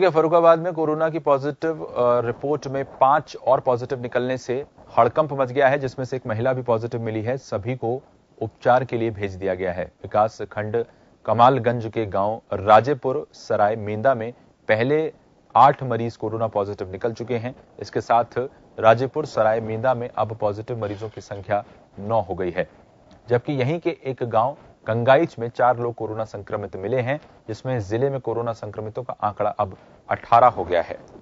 ठीक है फरुखाबाद में कोरोना की पॉजिटिव रिपोर्ट में पांच और पॉजिटिव निकलने से हड़कंप मच गया है जिसमें से एक महिला भी पॉजिटिव मिली है सभी को उपचार के लिए भेज दिया गया है विकास खंड कमालगंज के गांव राजेपुर सराय मेंदा में पहले आठ मरीज कोरोना पॉजिटिव निकल चुके हैं इसके साथ राजेपुर सराय मेंदा में अब पॉजिटिव मरीजों की संख्या नौ हो गई है जबकि यहीं के एक गांव गंगाइच में चार लोग कोरोना संक्रमित मिले हैं जिसमें जिले में कोरोना संक्रमितों का आंकड़ा अब 18 हो गया है